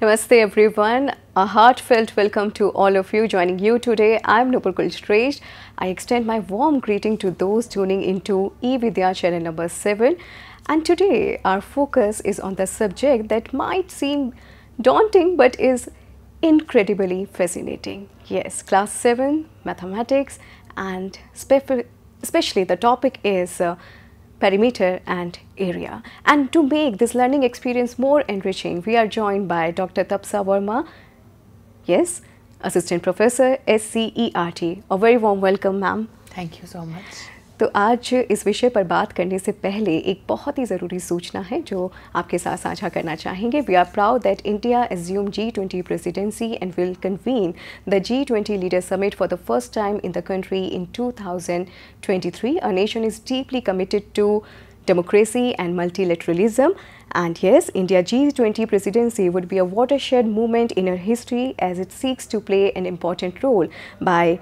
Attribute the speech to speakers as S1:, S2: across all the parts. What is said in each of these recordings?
S1: Namaste everyone. A heartfelt welcome to all of you joining you today. I'm Nopal Kulshresh. I extend my warm greeting to those tuning into eVidya channel number 7. And today our focus is on the subject that might seem daunting but is incredibly fascinating. Yes, class 7, mathematics and especially the topic is uh, perimeter and area. And to make this learning experience more enriching, we are joined by Dr. Tapsa Verma, yes, Assistant Professor SCERT. A very warm welcome, ma'am. Thank you so much. तो आज इस विषय पर बात करने से पहले एक बहुत ही ज़रूरी सूचना है जो आपके साथ साझा करना चाहेंगे we are proud that India assume G twenty presidency and will convene the G twenty leader summit for the first time in the country in two thousand twenty three a nation is deeply committed to democracy and multilateralism and yes india g20 presidency would be a shed movement in our history as it seeks to play an important role by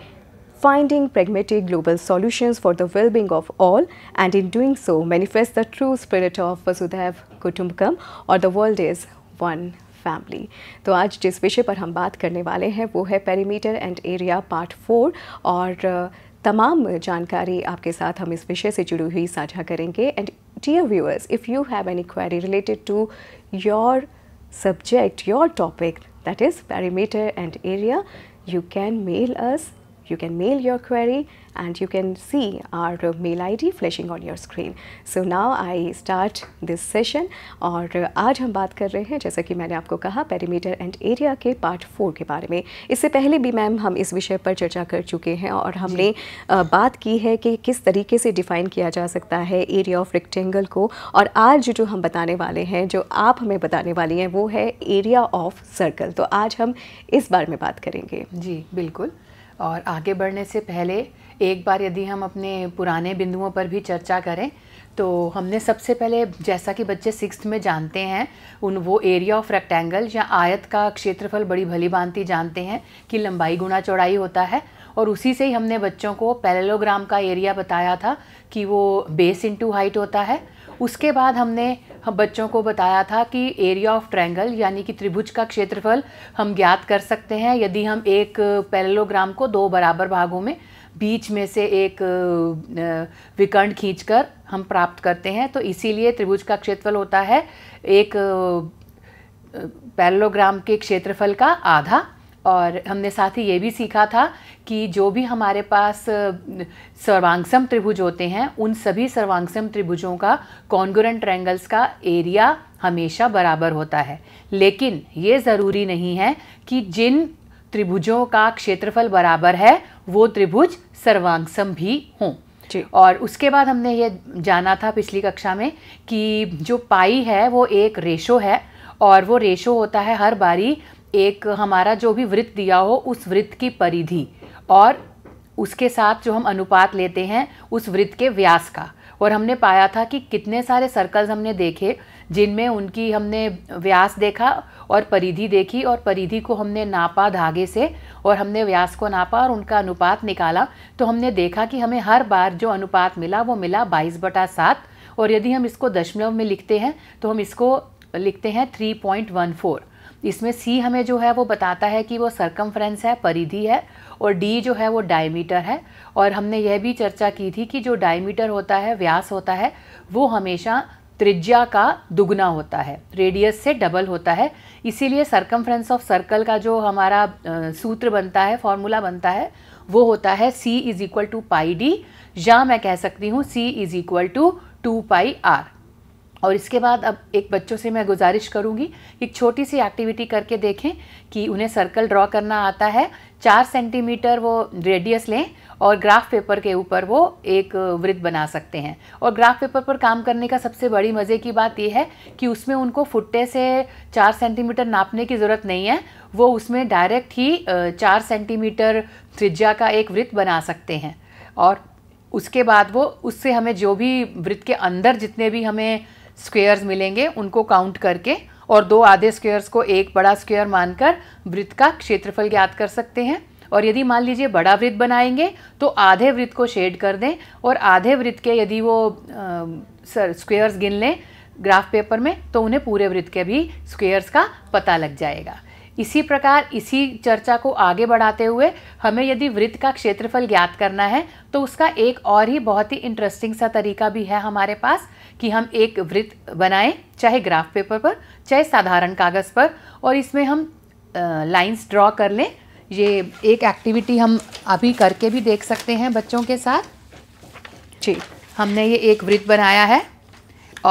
S1: finding pragmatic global solutions for the well-being of all and in doing so manifest the true spirit of Vasudev Kutumbakam or the world is one family. तो आज जिस विषय पर हम बात करने वाले हैं वो है perimeter and area part four और तमाम जानकारी आपके साथ हम इस विषय से जुड़ी हुई साझा करेंगे and dear viewers if you have any that is perimeter and area you can mail us you can mail your query and you can see our mail ID flashing on your screen. So now I start this session और आज हम बात कर रहे हैं जैसा कि मैंने आपको कहा पेरीमीटर एंड एरिया के पार्ट फोर के बारे में इससे पहले भी मैम हम इस विषय पर चर्चा कर चुके हैं और हमने बात की है कि किस तरीके से डिफ़ाइन किया जा सकता है एरिया ऑफ रेक्टेंगल को और आज जो हम बताने वाले हैं जो आप हमें बताने वाली हैं वो है एरिया ऑफ
S2: सर्कल तो आज हम इस बारे में बात करेंगे जी बिल्कुल और आगे बढ़ने से पहले एक बार यदि हम अपने पुराने बिंदुओं पर भी चर्चा करें तो हमने सबसे पहले जैसा कि बच्चे सिक्स में जानते हैं उन वो एरिया ऑफ रेक्टेंगल या आयत का क्षेत्रफल बड़ी भली भांति जानते हैं कि लंबाई गुणा चौड़ाई होता है और उसी से ही हमने बच्चों को पैरेलोग्राम का एरिया बताया था कि वो बेस इंटू हाइट होता है उसके बाद हमने हम बच्चों को बताया था कि एरिया ऑफ ट्रायंगल यानी कि त्रिभुज का क्षेत्रफल हम ज्ञात कर सकते हैं यदि हम एक पैरेलोग्राम को दो बराबर भागों में बीच में से एक विकर्ण खींचकर हम प्राप्त करते हैं तो इसीलिए त्रिभुज का क्षेत्रफल होता है एक पैरेलोग्राम के क्षेत्रफल का आधा और हमने साथ ही ये भी सीखा था कि जो भी हमारे पास सर्वांगसम त्रिभुज होते हैं उन सभी सर्वांगसम त्रिभुजों का कॉन्गोरेंट ट्रैंगल्स का एरिया हमेशा बराबर होता है लेकिन ये ज़रूरी नहीं है कि जिन त्रिभुजों का क्षेत्रफल बराबर है वो त्रिभुज सर्वांगसम भी हों और उसके बाद हमने ये जाना था पिछली कक्षा में कि जो पाई है वो एक रेशो है और वो रेशो होता है हर बारी एक हमारा जो भी वृत्त दिया हो उस वृत्त की परिधि और उसके साथ जो हम अनुपात लेते हैं उस वृत्त के व्यास का और हमने पाया था कि कितने सारे सर्कल्स हमने देखे जिनमें उनकी हमने व्यास देखा और परिधि देखी और परिधि को हमने नापा धागे से और हमने व्यास को नापा और उनका अनुपात निकाला तो हमने देखा कि हमें हर बार जो अनुपात मिला वो मिला बाईस बटा सात और यदि हम इसको दशमलव में लिखते हैं तो हम इसको लिखते हैं थ्री पॉइंट वन फोर इसमें सी हमें जो है वो बताता है कि वो सरकमफ्रेंस है परिधि है और डी जो है वो डायमीटर है और हमने यह भी चर्चा की थी कि जो डायमीटर होता है व्यास होता है वो हमेशा त्रिज्या का दुगना होता है रेडियस से डबल होता है इसीलिए सरकमफ्रेंस ऑफ सर्कल का जो हमारा सूत्र बनता है फॉर्मूला बनता है वो होता है C is equal to pi D या मैं कह सकती हूँ C is equal to two pi R और इसके बाद अब एक बच्चों से मैं गुजारिश करूँगी एक छोटी सी एक्टिविटी करके देखें कि उन्हें सर्कल ड्रॉ करना आता है चार सेंटीमीटर वो रेडियस लें और ग्राफ पेपर के ऊपर वो एक वृत्त बना सकते हैं और ग्राफ पेपर पर काम करने का सबसे बड़ी मज़े की बात यह है कि उसमें उनको फुट्टे से चार सेंटीमीटर नापने की ज़रूरत नहीं है वो उसमें डायरेक्ट ही चार सेंटीमीटर त्रिज्या का एक वृत्त बना सकते हैं और उसके बाद वो उससे हमें जो भी वृत्त के अंदर जितने भी हमें स्क्वेयर्स मिलेंगे उनको काउंट करके और दो आधे स्क्वेयर्स को एक बड़ा स्क्वेयर मानकर वृत्त का क्षेत्रफल ज्ञात कर सकते हैं और यदि मान लीजिए बड़ा वृत्त बनाएंगे तो आधे वृत्त को शेड कर दें और आधे वृत्त के यदि वो स्क्वेयर्स गिन लें ग्राफ पेपर में तो उन्हें पूरे वृत्त के भी स्क्वेयर्स का पता लग जाएगा इसी प्रकार इसी चर्चा को आगे बढ़ाते हुए हमें यदि वृत्त का क्षेत्रफल ज्ञात करना है तो उसका एक और ही बहुत ही इंटरेस्टिंग सा तरीका भी है हमारे पास कि हम एक वृत्त बनाएं चाहे ग्राफ पेपर पर चाहे साधारण कागज़ पर और इसमें हम लाइंस ड्रॉ कर लें ये एक एक्टिविटी हम अभी करके भी देख सकते हैं बच्चों के साथ ठीक हमने ये एक वृत्त बनाया है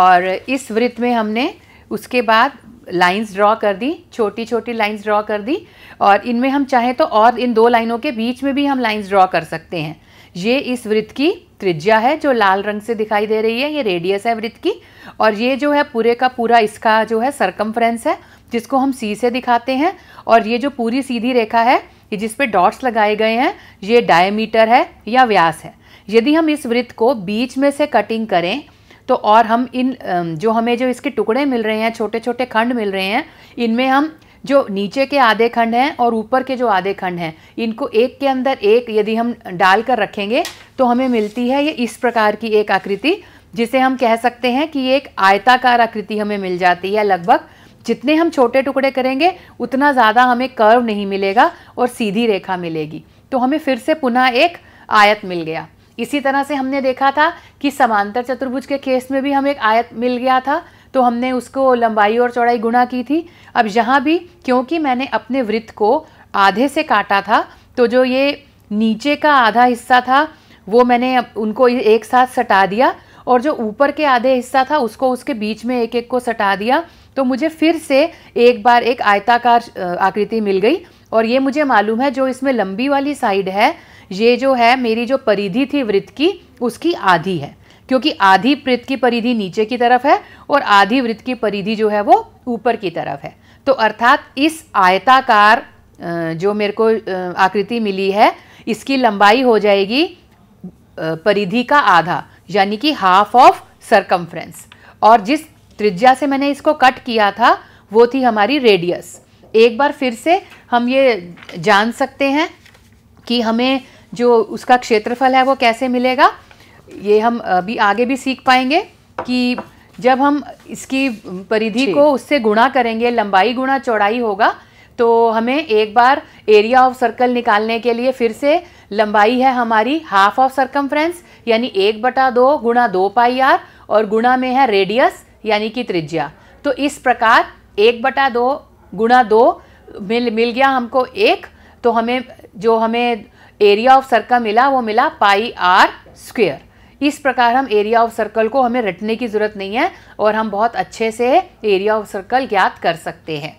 S2: और इस वृत्त में हमने उसके बाद लाइंस ड्रॉ कर दी छोटी छोटी लाइंस ड्रॉ कर दी और इनमें हम चाहें तो और इन दो लाइनों के बीच में भी हम लाइंस ड्रॉ कर सकते हैं ये इस वृत्त की त्रिज्या है जो लाल रंग से दिखाई दे रही है ये रेडियस है वृत्त की और ये जो है पूरे का पूरा इसका जो है सरकमफ्रेंस है जिसको हम सी से दिखाते हैं और ये जो पूरी सीधी रेखा है ये जिस पे डॉट्स लगाए गए हैं ये डायमीटर है या व्यास है यदि हम इस वृत्त को बीच में से कटिंग करें तो और हम इन जो हमें जो इसके टुकड़े मिल रहे हैं छोटे छोटे खंड मिल रहे हैं इनमें हम जो नीचे के आधे खंड हैं और ऊपर के जो आधे खंड हैं इनको एक के अंदर एक यदि हम डाल कर रखेंगे तो हमें मिलती है ये इस प्रकार की एक आकृति जिसे हम कह सकते हैं कि एक आयताकार आकृति हमें मिल जाती है लगभग जितने हम छोटे टुकड़े करेंगे उतना ज़्यादा हमें कर्व नहीं मिलेगा और सीधी रेखा मिलेगी तो हमें फिर से पुनः एक आयत मिल गया इसी तरह से हमने देखा था कि समांतर चतुर्भुज के केस में भी हमें एक आयत मिल गया था तो हमने उसको लंबाई और चौड़ाई गुणा की थी अब यहाँ भी क्योंकि मैंने अपने वृत्त को आधे से काटा था तो जो ये नीचे का आधा हिस्सा था वो मैंने उनको एक साथ सटा दिया और जो ऊपर के आधे हिस्सा था उसको उसके बीच में एक एक को सटा दिया तो मुझे फिर से एक बार एक आयताकार आकृति मिल गई और ये मुझे मालूम है जो इसमें लंबी वाली साइड है ये जो है मेरी जो परिधि थी वृत्त की उसकी आधी है क्योंकि आधी वृत्त की परिधि नीचे की तरफ है और आधी वृत्त की परिधि जो है वो ऊपर की तरफ है तो अर्थात इस आयताकार जो मेरे को आकृति मिली है इसकी लंबाई हो जाएगी परिधि का आधा यानी कि हाफ ऑफ सरकमफ्रेंस और जिस त्रिज्या से मैंने इसको कट किया था वो थी हमारी रेडियस एक बार फिर से हम ये जान सकते हैं कि हमें जो उसका क्षेत्रफल है वो कैसे मिलेगा ये हम अभी आगे भी सीख पाएंगे कि जब हम इसकी परिधि को उससे गुणा करेंगे लंबाई गुणा चौड़ाई होगा तो हमें एक बार एरिया ऑफ सर्कल निकालने के लिए फिर से लंबाई है हमारी हाफ ऑफ सर्कमफ्रेंस यानी एक बटा दो गुणा दो पाई आर और गुणा में है रेडियस यानी कि त्रिज्या तो इस प्रकार एक बटा दो गुणा दो मिल मिल गया हमको एक तो हमें जो हमें एरिया ऑफ सर्कल मिला वो मिला पाई आर स्क्वेयर इस प्रकार हम एरिया ऑफ सर्कल को हमें रटने की ज़रूरत नहीं है और हम बहुत अच्छे से एरिया ऑफ सर्कल ज्ञात कर सकते हैं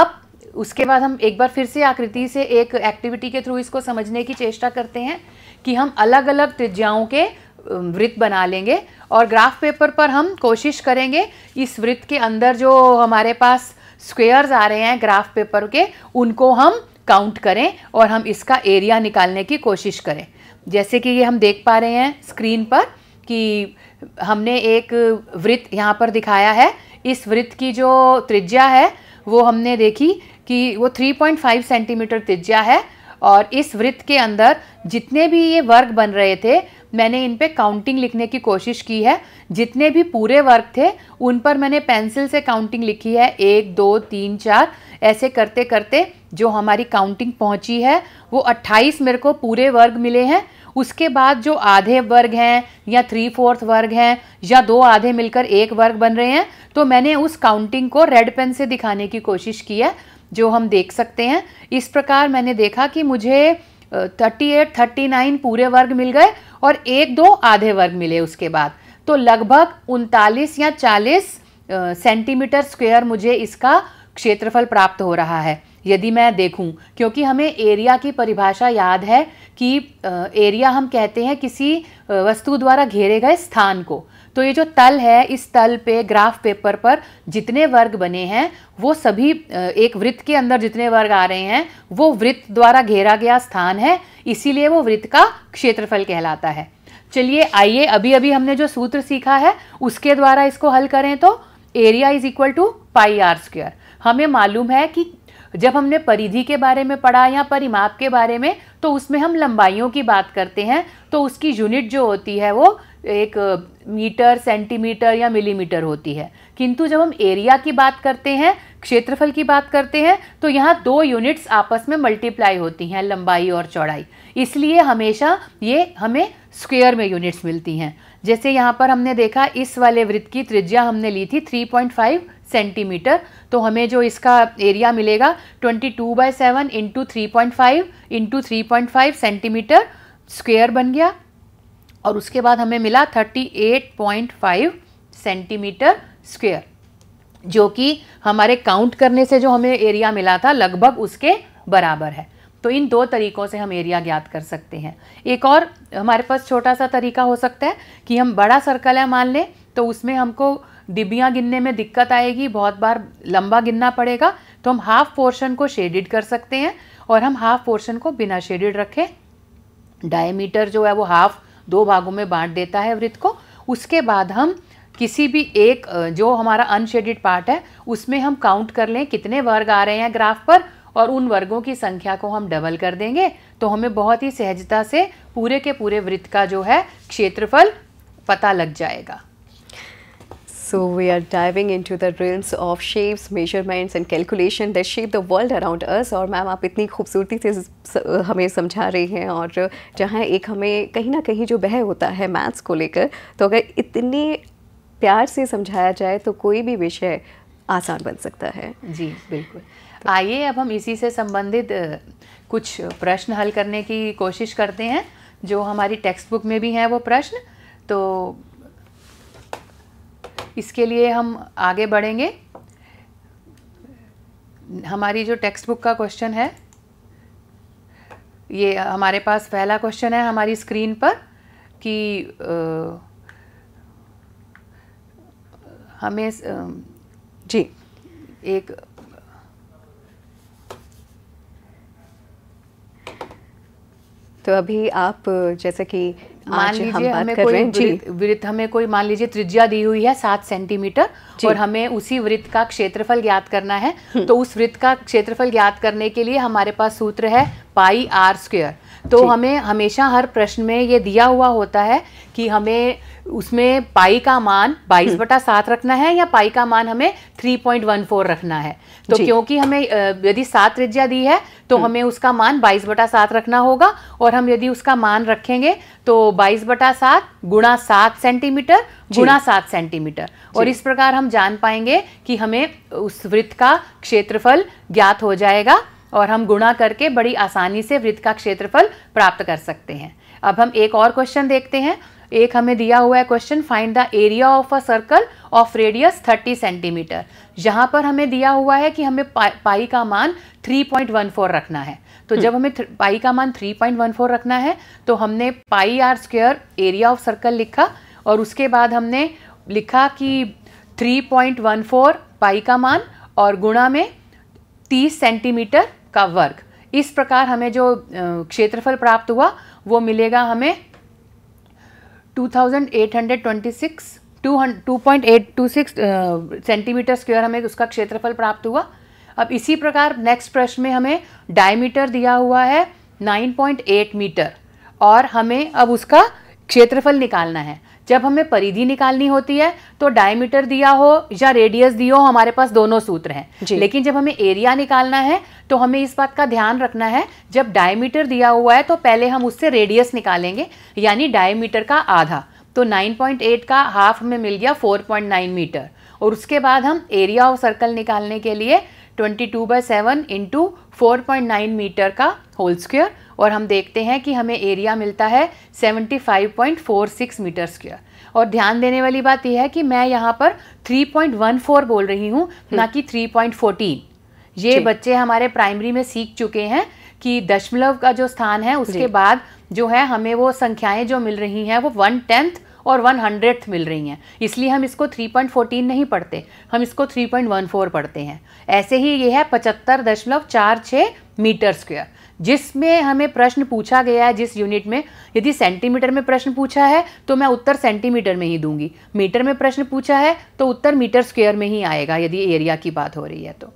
S2: अब उसके बाद हम एक बार फिर से आकृति से एक एक्टिविटी के थ्रू इसको समझने की चेष्टा करते हैं कि हम अलग अलग त्रिज्याओं के वृत्त बना लेंगे और ग्राफ पेपर पर हम कोशिश करेंगे इस वृत्त के अंदर जो हमारे पास स्क्वेयर्स आ रहे हैं ग्राफ पेपर के उनको हम काउंट करें और हम इसका एरिया निकालने की कोशिश करें जैसे कि ये हम देख पा रहे हैं स्क्रीन पर कि हमने एक वृत्त यहाँ पर दिखाया है इस वृत्त की जो त्रिज्या है वो हमने देखी कि वो 3.5 सेंटीमीटर त्रिज्या है और इस वृत्त के अंदर जितने भी ये वर्ग बन रहे थे मैंने इन पे काउंटिंग लिखने की कोशिश की है जितने भी पूरे वर्ग थे उन पर मैंने पेंसिल से काउंटिंग लिखी है एक दो तीन चार ऐसे करते करते जो हमारी काउंटिंग पहुंची है वो 28 मेरे को पूरे वर्ग मिले हैं उसके बाद जो आधे वर्ग हैं या थ्री फोर्थ वर्ग हैं या दो आधे मिलकर एक वर्ग बन रहे हैं तो मैंने उस काउंटिंग को रेड पेन से दिखाने की कोशिश की है जो हम देख सकते हैं इस प्रकार मैंने देखा कि मुझे थर्टी एट थर्टी नाइन पूरे वर्ग मिल गए और एक दो आधे वर्ग मिले उसके बाद तो लगभग उनतालीस या चालीस सेंटीमीटर स्क्वेयर मुझे इसका क्षेत्रफल प्राप्त हो रहा है यदि मैं देखूं क्योंकि हमें एरिया की परिभाषा याद है कि एरिया हम कहते हैं किसी वस्तु द्वारा घेरे गए स्थान को तो ये जो तल है इस तल पे ग्राफ पेपर पर जितने वर्ग बने हैं वो सभी एक वृत्त के अंदर जितने वर्ग आ रहे हैं वो वृत्त द्वारा घेरा गया स्थान है इसीलिए वो वृत्त का क्षेत्रफल कहलाता है चलिए आइए अभी अभी हमने जो सूत्र सीखा है उसके द्वारा इसको हल करें तो area is equal to pi R square हमें मालूम है कि जब हमने परिधि के बारे में पढ़ा या परिमाप के बारे में तो उसमें हम लंबाइयों की बात करते हैं तो उसकी यूनिट जो होती है वो एक मीटर सेंटीमीटर या मिलीमीटर होती है किंतु जब हम एरिया की बात करते हैं क्षेत्रफल की बात करते हैं तो यहाँ दो यूनिट्स आपस में मल्टीप्लाई होती हैं लंबाई और चौड़ाई इसलिए हमेशा ये हमें स्क्वेयर में यूनिट्स मिलती हैं जैसे यहाँ पर हमने देखा इस वाले वृत्त की त्रिज्या हमने ली थी 3.5 सेंटीमीटर तो हमें जो इसका एरिया मिलेगा 22 two by seven into three point five into three point five centimetre square बन गया और उसके बाद हमें मिला 38.5 सेंटीमीटर स्क्वेयर जो कि हमारे काउंट करने से जो हमें एरिया मिला था लगभग उसके बराबर है तो इन दो तरीक़ों से हम एरिया ज्ञात कर सकते हैं एक और हमारे पास छोटा सा तरीका हो सकता है कि हम बड़ा सर्कल है मान लें तो उसमें हमको डिबियाँ गिनने में दिक्कत आएगी बहुत बार लंबा गिनना पड़ेगा तो हम हाफ पोर्शन को शेडिड कर सकते हैं और हम हाफ पोर्शन को बिना शेडिड रखें डायमीटर जो है वो हाफ दो भागों में बांट देता है वृत्त को उसके बाद हम किसी भी एक जो हमारा अनशेडिड पार्ट है उसमें हम काउंट कर लें कितने वर्ग आ रहे हैं ग्राफ पर और उन वर्गों की संख्या को हम डबल कर देंगे तो हमें बहुत ही सहजता से पूरे के पूरे वृत्त का जो है क्षेत्रफल पता लग जाएगा
S1: So we are diving into the realms of shapes, measurements and calculation that shape the world around us और मैम आप इतनी खूबसूरती से हमें समझा रही हैं और जहाँ एक हमें कहीं ना कहीं जो बह होता है मैथ्स को लेकर तो अगर इतने प्यार से समझाया
S2: जाए तो कोई भी विषय आसान बन सकता है जी बिल्कुल तो आइए अब हम इसी से संबंधित कुछ प्रश्न हल करने की कोशिश करते हैं जो हमारी टेक्स्ट बुक में भी हैं वो प्रश्न तो इसके लिए हम आगे बढ़ेंगे हमारी जो टेक्स्ट बुक का क्वेश्चन है ये हमारे पास पहला क्वेश्चन है हमारी स्क्रीन पर कि हमें जी एक
S1: तो अभी आप
S2: जैसे कि मान लीजिए हमें कोई वृत्त हमें कोई मान लीजिए त्रिज्या दी हुई है सात सेंटीमीटर और हमें उसी वृत्त का क्षेत्रफल ज्ञात करना है हम्म। तो उस वृत्त का क्षेत्रफल ज्ञात करने के लिए हमारे पास सूत्र है पाई आर स्क्वेयर तो हमें हमेशा हर प्रश्न में ये दिया हुआ होता है कि हमें उसमें पाई का मान बाईस हम्म। बटा सात रखना है या पाई का मान हमें थ्री पॉइंट वन फोर रखना है तो क्योंकि हमें यदि सात त्रिज्या दी है तो हम्म। हमें उसका मान बाईस बटा सात रखना होगा और हम यदि उसका मान रखेंगे तो बाईस बटा सात गुणा सात सेंटीमीटर गुणा सात सेंटीमीटर और इस प्रकार हम जान पाएंगे कि हमें उस वृत्त का क्षेत्रफल ज्ञात हो जाएगा और हम गुणा करके बड़ी आसानी से वृत्त का क्षेत्रफल प्राप्त कर सकते हैं अब हम एक और क्वेश्चन देखते हैं एक हमें दिया हुआ है question find the area of a circle of radius 30 centimetre यहाँ पर हमें दिया हुआ है कि हमें पा, पाई का मान 3.14 रखना है तो जब हमें पाई का मान 3.14 रखना है तो हमने pi R square area of circle लिखा और उसके बाद हमने लिखा कि 3.14 पाई का मान और गुणा में 30 सेंटीमीटर का वर्ग इस प्रकार हमें जो क्षेत्रफल प्राप्त हुआ वो मिलेगा हमें 2826 2.826 सेंटीमीटर स्क्वायर हमें उसका क्षेत्रफल प्राप्त हुआ अब इसी प्रकार नेक्स्ट प्रश्न में हमें डायमीटर दिया हुआ है 9.8 मीटर और हमें अब उसका क्षेत्रफल निकालना है जब हमें परिधि निकालनी होती है तो डायमीटर दिया हो या रेडियस दियो हो हमारे पास दोनों सूत्र हैं लेकिन जब हमें एरिया निकालना है तो हमें इस बात का ध्यान रखना है जब डायमीटर दिया हुआ है तो पहले हम उससे रेडियस निकालेंगे यानी डायमीटर का आधा तो 9.8 का हाफ हमें मिल गया 4.9 मीटर और उसके बाद हम एरिया ऑफ सर्कल निकालने के लिए twenty two by seven into four point nine metre का होल स्क्वेयर और हम देखते हैं कि हमें एरिया मिलता है seventy five point four six metre square और ध्यान देने वाली बात यह है कि मैं यहाँ पर थ्री पॉइंट वन फोर बोल रही हूँ हम्म। ना कि थ्री पॉइंट फोर्टीन ये बच्चे हमारे प्राइमरी में सीख चुके हैं कि दशमलव का जो स्थान है उसके बाद जो है हमें वो संख्याएं जो मिल रही हैं वो वन टेंथ और वन हंड्रेड मिल रही हैं इसलिए हम इसको 3.14 नहीं पढ़ते हम इसको 3.14 पढ़ते हैं ऐसे ही ये है पचहत्तर दशमलव चार छः मीटर स्क्वेयर जिसमें हमें प्रश्न पूछा गया है जिस यूनिट में यदि सेंटीमीटर में प्रश्न पूछा है तो मैं उत्तर सेंटीमीटर में ही दूंगी मीटर में प्रश्न पूछा है तो उत्तर मीटर स्क्वेयर में ही आएगा यदि एरिया की बात हो रही है तो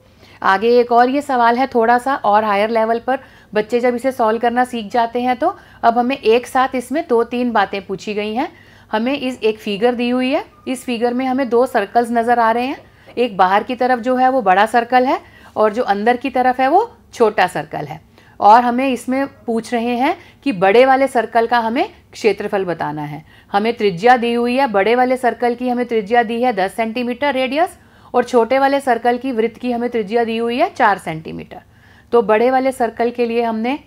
S2: आगे एक और ये सवाल है थोड़ा सा और हायर लेवल पर बच्चे जब इसे सॉल्व करना सीख जाते हैं तो अब हमें एक साथ इसमें दो तीन बातें पूछी गई हैं हमें इस एक फिगर दी हुई है इस फिगर में हमें दो सर्कल्स नज़र आ रहे हैं एक बाहर की तरफ जो है वो बड़ा सर्कल है और जो अंदर की तरफ है वो छोटा सर्कल है और हमें इसमें पूछ रहे हैं कि बड़े वाले सर्कल का हमें क्षेत्रफल बताना है हमें त्रिज्या दी हुई है बड़े वाले सर्कल की हमें त्रिज्या दी है दस सेंटीमीटर रेडियस और छोटे वाले सर्कल की वृत्त की हमें त्रिज्या दी हुई है चार सेंटीमीटर तो बड़े वाले सर्कल के लिए हमने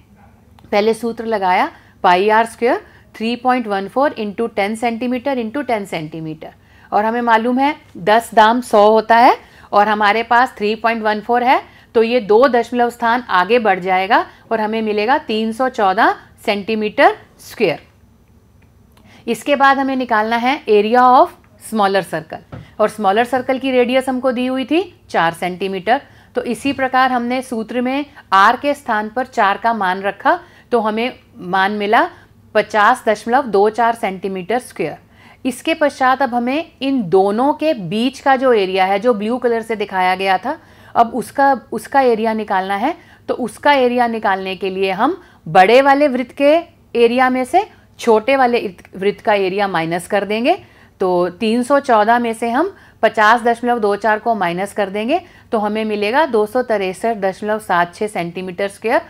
S2: पहले सूत्र लगाया pi R square 3.14 into ten centimetre into ten centimetre और हमें मालूम है दस दाम सौ होता है और हमारे पास 3.14 है तो ये दो दशमलव स्थान आगे बढ़ जाएगा और हमें मिलेगा तीन सौ चौदह सेंटीमीटर स्क्वेयर इसके बाद हमें निकालना है एरिया ऑफ स्मॉलर सर्कल और स्मॉलर सर्कल की रेडियस हमको दी हुई थी चार सेंटीमीटर तो इसी प्रकार हमने सूत्र में आर के स्थान पर चार का मान रखा तो हमें मान मिला पचास दशमलव दो चार सेंटीमीटर स्क्वेयर इसके पश्चात अब हमें इन दोनों के बीच का जो एरिया है जो ब्लू कलर से दिखाया गया था अब उसका उसका एरिया निकालना है तो उसका एरिया निकालने के लिए हम बड़े वाले वृत्त के एरिया में से छोटे वाले वृत्त का एरिया माइनस कर देंगे तो 314 में से हम पचास दशमलव दो चार को माइनस कर देंगे तो हमें मिलेगा दो सौ तिरसठ दशमलव सात छः सेंटीमीटर स्क्वेयर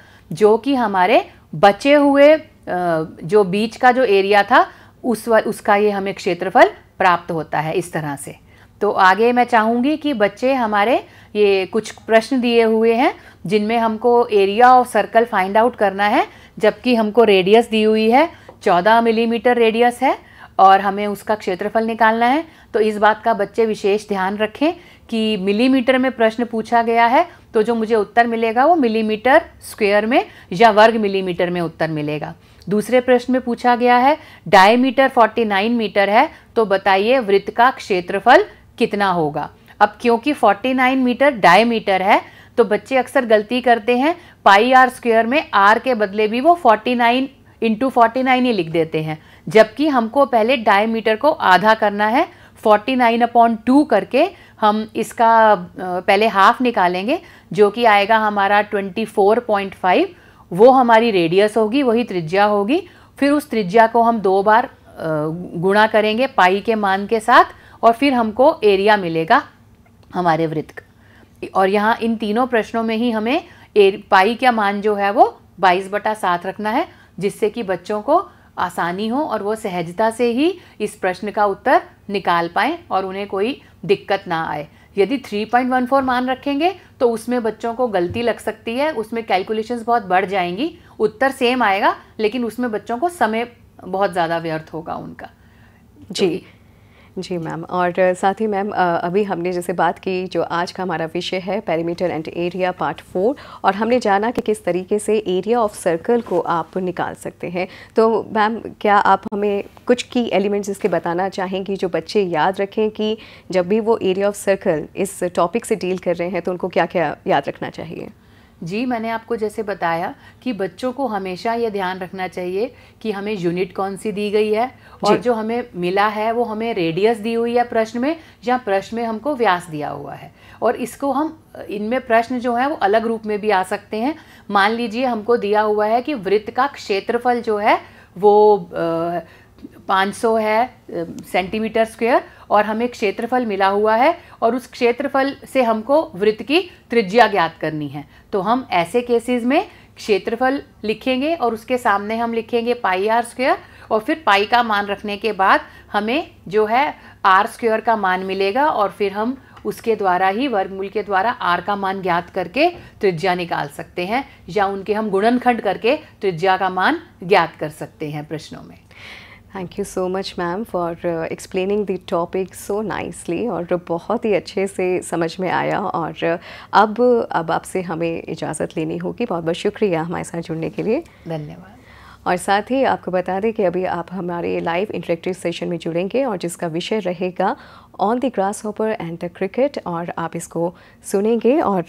S2: जो कि हमारे बचे हुए जो बीच का जो एरिया था उस उसका ये हमें क्षेत्रफल प्राप्त होता है इस तरह से तो आगे मैं चाहूँगी कि बच्चे हमारे ये कुछ प्रश्न दिए हुए हैं जिनमें हमको area of circle find out करना है जबकि हमको रेडियस दी हुई है चौदह मिलीमीटर रेडियस है और हमें उसका क्षेत्रफल निकालना है तो इस बात का बच्चे विशेष ध्यान रखें कि मिलीमीटर में प्रश्न पूछा गया है तो जो मुझे उत्तर मिलेगा वो मिलीमीटर स्क्वेयर में या वर्ग मिलीमीटर में उत्तर मिलेगा दूसरे प्रश्न में पूछा गया है डायमीटर 49 मीटर है तो बताइए वृत्त का क्षेत्रफल कितना होगा अब क्योंकि 49 मीटर डायमीटर है तो बच्चे अक्सर गलती करते हैं पाई आर स्क्वेयर में आर के बदले भी वो 49 इंटू फोर्टी ही लिख देते हैं जबकि हमको पहले डायमीटर को आधा करना है 49 नाइन अपॉन टू करके हम इसका पहले हाफ निकालेंगे जो कि आएगा हमारा 24.5 वो हमारी रेडियस होगी वही त्रिज्या होगी फिर उस त्रिज्या को हम दो बार गुणा करेंगे पाई के मान के साथ और फिर हमको एरिया मिलेगा हमारे वृत्त का और यहाँ इन तीनों प्रश्नों में ही हमें एर, पाई का मान जो है वो बाईस बटा सात रखना है जिससे कि बच्चों को आसानी हो और वो सहजता से ही इस प्रश्न का उत्तर निकाल पाएँ और उन्हें कोई दिक्कत ना आए यदि 3.14 मान रखेंगे तो उसमें बच्चों को गलती लग सकती है उसमें कैलकुलेशंस बहुत बढ़ जाएंगी उत्तर सेम आएगा लेकिन उसमें बच्चों को समय बहुत ज़्यादा व्यर्थ होगा उनका तो
S1: जी जी मैम और साथ ही मैम अभी हमने जैसे बात की जो आज का हमारा विषय है perimeter and area part four और हमने जाना कि किस तरीके से एरिया ऑफ सर्कल को आप निकाल सकते हैं तो मैम क्या आप हमें कुछ की एलिमेंट्स इसके बताना चाहेंगी जो बच्चे याद रखें कि जब भी वो एरिया ऑफ सर्कल इस टॉपिक से डील कर रहे हैं तो उनको क्या क्या याद रखना चाहिए
S2: जी मैंने आपको जैसे बताया कि बच्चों को हमेशा ये ध्यान रखना चाहिए कि हमें यूनिट कौन सी दी गई है और जो हमें मिला है वो हमें रेडियस दी हुई है प्रश्न में या प्रश्न में हमको व्यास दिया हुआ है और इसको हम इनमें प्रश्न जो है वो अलग रूप में भी आ सकते हैं मान लीजिए हमको दिया हुआ है कि वृत्त का क्षेत्रफल जो है वो आ, 500 है सेंटीमीटर स्क्वायर और हमें क्षेत्रफल मिला हुआ है और उस क्षेत्रफल से हमको वृत्त की त्रिज्या ज्ञात करनी है तो हम ऐसे केसेस में क्षेत्रफल लिखेंगे और उसके सामने हम लिखेंगे पाई आर स्क्वेयर और फिर पाई का मान रखने के बाद हमें जो है आर स्क्वेयर का मान मिलेगा और फिर हम उसके द्वारा ही वर्गमूल के द्वारा आर का मान ज्ञात करके त्रिज्या निकाल सकते हैं या उनके हम गुणनखंड करके त्रिज्या का मान ज्ञात कर सकते हैं प्रश्नों में
S1: thank you so much ma'am for explaining the topic so nicely और बहुत ही अच्छे से समझ में आया और uh, अब अब आपसे हमें इजाज़त लेनी होगी बहुत बहुत शुक्रिया हमारे साथ जुड़ने के लिए धन्यवाद और साथ ही आपको बता दें कि अभी आप हमारे लाइव इंटरेक्टिव सेशन में जुड़ेंगे और जिसका विषय रहेगा on the grasshopper and the cricket और आप इसको सुनेंगे और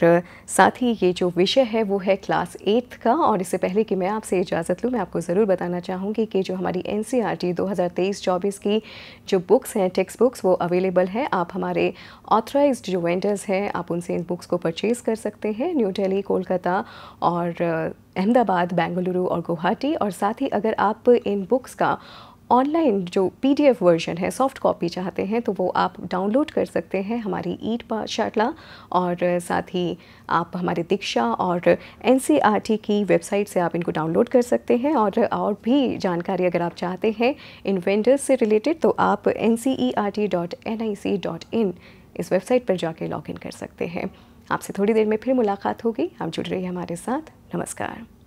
S1: साथ ही ये जो विषय है वो है क्लास एट्थ का और इससे पहले कि मैं आपसे इजाज़त लूँ मैं आपको ज़रूर बताना चाहूँगी कि जो हमारी एन सी आर टी दो हज़ार तेईस चौबीस की जो बुक्स हैं टेक्स्ट बुक्स वो अवेलेबल है आप हमारे ऑथराइज जो वेंडर्स हैं आप उनसे इन बुक्स को परचेज़ कर सकते हैं न्यू डेली कोलकाता और अहमदाबाद बेंगलुरु और गुवाहाटी और साथ ही अगर आप इन बुक्स का ऑनलाइन जो पीडीएफ वर्जन है सॉफ्ट कॉपी चाहते हैं तो वो आप डाउनलोड कर सकते हैं हमारी ईट पाठशाला और साथ ही आप हमारे दीक्षा और एन की वेबसाइट से आप इनको डाउनलोड कर सकते हैं और और भी जानकारी अगर आप चाहते हैं इन वेंडर्स से रिलेटेड तो आप एन इस वेबसाइट पर जाके इन कर सकते हैं आपसे थोड़ी देर में फिर मुलाकात होगी आप जुड़ रही हमारे साथ नमस्कार